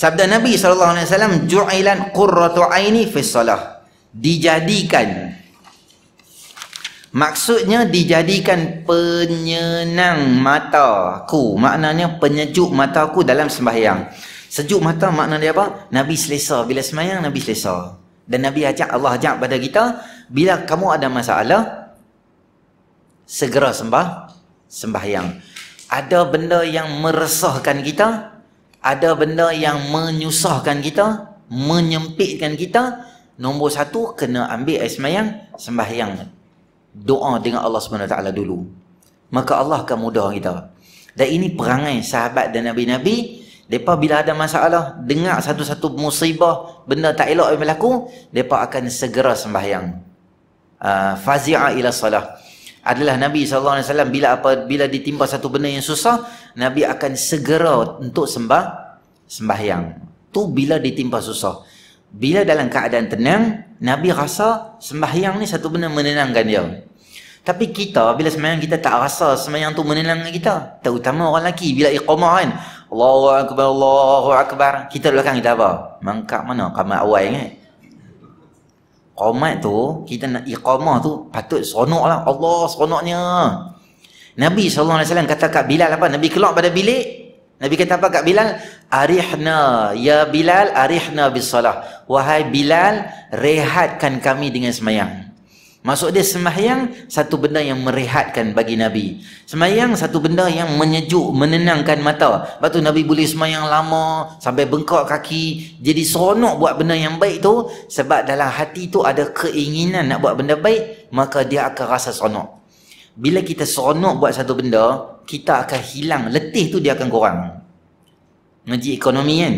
Sabda Nabi saw, alaihi wasallam ju'ilan qurratu aini fi salah. Dijadikan Maksudnya dijadikan penyenang mataku. Maknanya penyejuk mataku dalam sembahyang. Sejuk mata maknanya apa? Nabi selesa. Bila sembahyang, Nabi selesa. Dan Nabi ajak, Allah ajak pada kita, bila kamu ada masalah, segera sembah, sembahyang. Ada benda yang meresahkan kita, ada benda yang menyusahkan kita, menyempitkan kita, nombor satu, kena ambil air semayang, sembahyang. Doa dengan Allah SWT dulu. Maka Allah akan mudah kita. Dan ini perangai sahabat dan Nabi-Nabi, mereka bila ada masalah, dengar satu-satu musibah, benda tak elok yang berlaku, mereka akan segera sembahyang. Uh, fazi'a ila salah adalah Nabi SAW bila apa bila ditimpa satu benda yang susah Nabi akan segera untuk sembah sembahyang tu bila ditimpa susah bila dalam keadaan tenang Nabi rasa sembahyang ni satu benda menenangkan dia tapi kita bila sembahyang kita tak rasa sembahyang tu menenangkan kita terutama orang lelaki bila iqamah kan Allahu Akbar Allahu Akbar kita belakang kita apa mangkak mana kamar awal kan Qomat tu, kita nak iqamah tu patut seronok lah. Allah seronoknya. Nabi SAW kata kat Bilal apa? Nabi keluar pada bilik. Nabi kata apa kat Bilal? Arihna. Ya Bilal, arihna bisalah. Wahai Bilal, rehatkan kami dengan semayang. Maksud dia sembahyang satu benda yang merehatkan bagi Nabi. Sembahyang satu benda yang menyejuk, menenangkan mata. Batu Nabi boleh semayang lama, sampai bengkak kaki. Jadi seronok buat benda yang baik tu. Sebab dalam hati tu ada keinginan nak buat benda baik, maka dia akan rasa seronok. Bila kita seronok buat satu benda, kita akan hilang. Letih tu dia akan kurang. Mengaji ekonomi kan?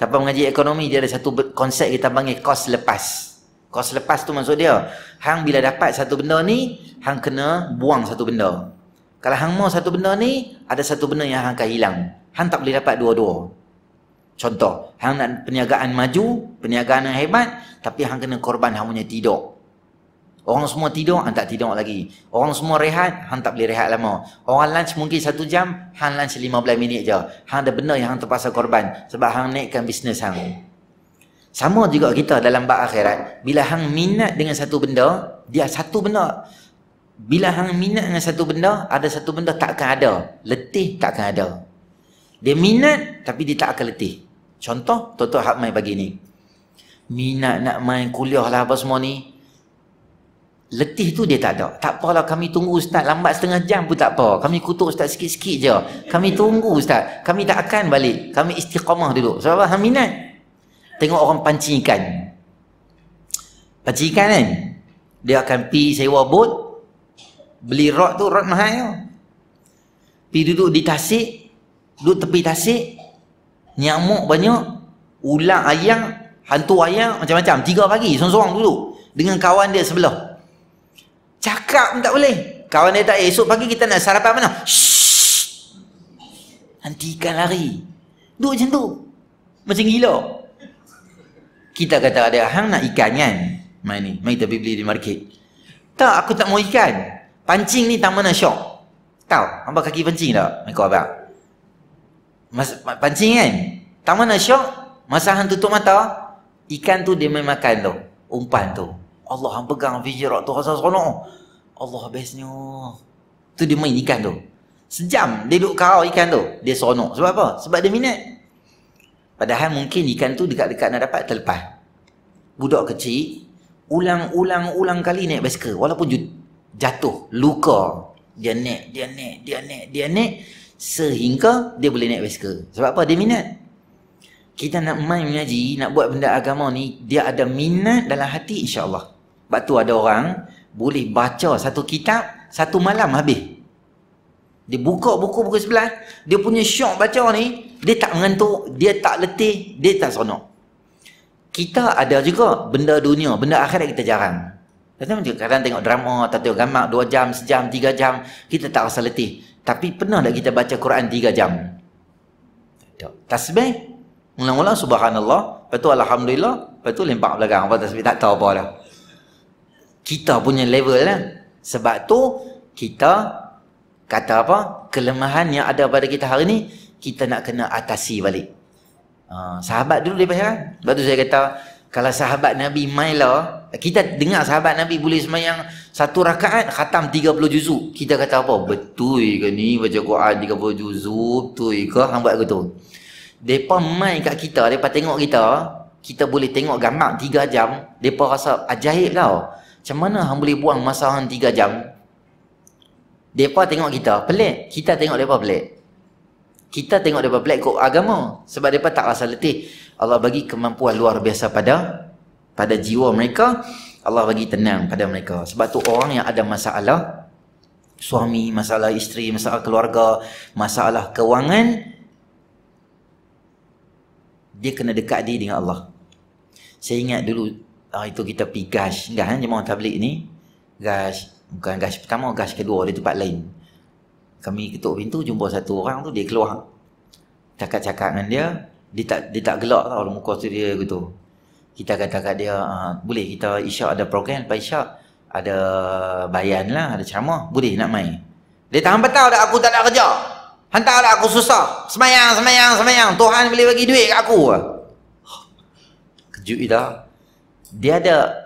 Siapa mengaji ekonomi, dia ada satu konsep kita panggil Kos lepas. Kau selepas tu maksud dia, hang bila dapat satu benda ni, hang kena buang satu benda. Kalau hang mau satu benda ni, ada satu benda yang hang akan hilang. Hang tak boleh dapat dua-dua. Contoh, hang nak perniagaan maju, perniagaan yang hebat, tapi hang kena korban hang punya tidur. Orang semua tidur, hang tak tidur lagi. Orang semua rehat, hang tak boleh rehat lama. Orang lunch mungkin satu jam, hang lunch 15 minit je. Hang ada benda yang hang terpaksa korban sebab hang naikkan bisnes hang. Sama juga kita dalam bab akhirat. Bila hang minat dengan satu benda, dia satu benda. Bila hang minat dengan satu benda, ada satu benda tak akan ada. Letih tak akan ada. Dia minat tapi dia tak akan letih. Contoh, Toto hak main bagi ni. Minat nak main kuliah lah apa semua ni. Letih tu dia tak ada. Tak apalah kami tunggu ustaz lambat setengah jam pun tak apa. Kami kutuk ustaz sikit-sikit je. Kami tunggu ustaz. Kami tak akan balik. Kami istiqamah dulu. Sebab hang minat. Tengok orang pancing ikan. Pancing ikan kan? Dia akan pi sewa bot. Beli rod tu, rod mahal tu. Pi duduk di tasik. Duduk tepi tasik. Nyamuk banyak. Ulang ayam. Hantu ayam. Macam-macam. Tiga pagi. Sorang-sorang dulu. Dengan kawan dia sebelah. Cakap pun tak boleh. Kawan dia tak eh, esok pagi kita nak sarapan mana? Shhh. Nanti ikan lari. Duduk macam tu. Macam gila. Kita kata ada hang nak ikan kan? Mai ni, mai tapi beli di market. Tak, aku tak mau ikan. Pancing ni tak mana syok. Tahu, hamba kaki pancing tak? Mai kau abang. Mas, pancing kan? Tak mana syok? Masa hang tutup mata, ikan tu dia main makan tu. Umpan tu. Allah hang pegang vijirat tu rasa seronok. Allah bestnya. Tu dia main ikan tu. Sejam dia duduk karau ikan tu. Dia seronok. Sebab apa? Sebab dia minat. Padahal mungkin ikan tu dekat-dekat nak dapat terlepas. Budak kecil, ulang-ulang-ulang kali naik basikal. Walaupun jatuh, luka. Dia naik, dia naik, dia naik, dia naik. Sehingga dia boleh naik basikal. Sebab apa? Dia minat. Kita nak main mengaji, nak buat benda agama ni, dia ada minat dalam hati insyaallah Allah. Sebab tu ada orang boleh baca satu kitab, satu malam habis. Dia buka buku buku sebelah. Dia punya syok baca ni. Dia tak mengantuk. Dia tak letih. Dia tak seronok. Kita ada juga benda dunia. Benda akhirat kita jarang. Kadang-kadang tengok drama. Tak tengok gambar. Dua jam, sejam, tiga jam. Kita tak rasa letih. Tapi pernah tak kita baca Quran tiga jam? Tak. Tasbih. Mula-mula subhanallah. Lepas tu alhamdulillah. Lepas tu lempak belakang. Lepas tasbih tak tahu apa dah. Kita punya level lah. Sebab tu kita kata apa kelemahan yang ada pada kita hari ni kita nak kena atasi balik uh, sahabat dulu dia bayar kan? lepas tu saya kata kalau sahabat Nabi Maila kita dengar sahabat Nabi boleh semayang satu rakaat khatam 30 juzuk kita kata apa betul ke ni baca Quran 30 juzuk betul ke hang buat ke tu depa mai kat kita depa tengok kita kita boleh tengok gambar 3 jam depa rasa ajaib lah macam mana hang boleh buang masa hang 3 jam mereka tengok kita pelik. Kita tengok mereka pelik. Kita tengok mereka pelik kot agama. Sebab mereka tak rasa letih. Allah bagi kemampuan luar biasa pada pada jiwa mereka. Allah bagi tenang pada mereka. Sebab tu orang yang ada masalah. Suami, masalah isteri, masalah keluarga, masalah kewangan. Dia kena dekat dia dengan Allah. Saya ingat dulu, ah, itu kita pergi gash. Eh, Enggak kan, jemaah tablik ni. Gash. Bukan gas pertama, gas kedua di tempat lain. Kami ketuk pintu jumpa satu orang tu dia keluar. Cakap-cakap dengan dia, dia tak dia tak gelak tau lah muka tu dia gitu. Kita kata kat dia, ah, boleh kita Isyak ada program lepas Isyak ada bayan lah, ada ceramah, boleh nak main. Dia tak hampa tahu dah aku tak ada kerja. Hantar dah aku susah. Semayang, semayang, semayang. Tuhan boleh bagi duit kat aku. Kejut dia. Dia ada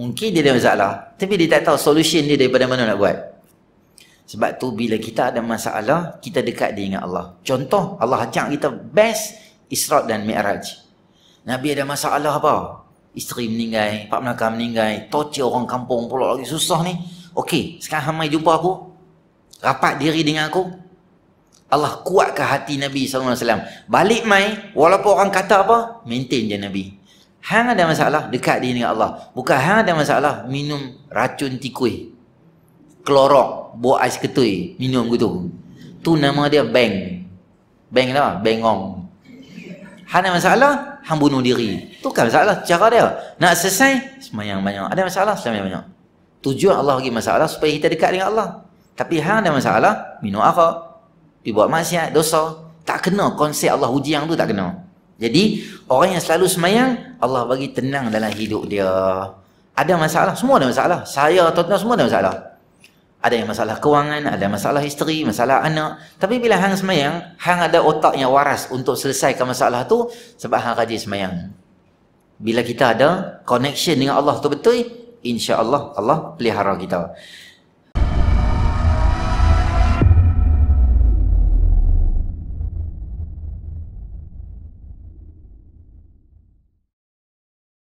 Mungkin dia ada masalah Tapi dia tak tahu solution dia daripada mana nak buat Sebab tu bila kita ada masalah Kita dekat dengan Allah Contoh Allah ajak kita best Israq dan Mi'raj Nabi ada masalah apa? Isteri meninggal, pak melaka meninggal Torture orang kampung pula lagi susah ni Okey, sekarang hamai jumpa aku Rapat diri dengan aku Allah kuatkan hati Nabi SAW Balik mai, walaupun orang kata apa Maintain je Nabi Hang ada masalah dekat diri dengan Allah. Bukan hang ada masalah minum racun tikui. Klorok, buat ais ketui, minum gitu. Tu nama dia bang. Bang lah, bengong. Hang ada masalah, hang bunuh diri. Tu kan masalah cara dia. Nak selesai semayang banyak. Ada masalah semayang banyak. Tujuan Allah bagi masalah supaya kita dekat dengan Allah. Tapi hang ada masalah, minum arak. dibuat buat maksiat, dosa. Tak kena konsep Allah uji yang tu tak kena. Jadi orang yang selalu semayang Allah bagi tenang dalam hidup dia Ada masalah, semua ada masalah Saya, tuan-tuan semua ada masalah Ada yang masalah kewangan, ada masalah isteri, masalah anak Tapi bila hang semayang Hang ada otak yang waras untuk selesaikan masalah tu Sebab hang rajin semayang Bila kita ada connection dengan Allah tu betul insya Allah Allah pelihara kita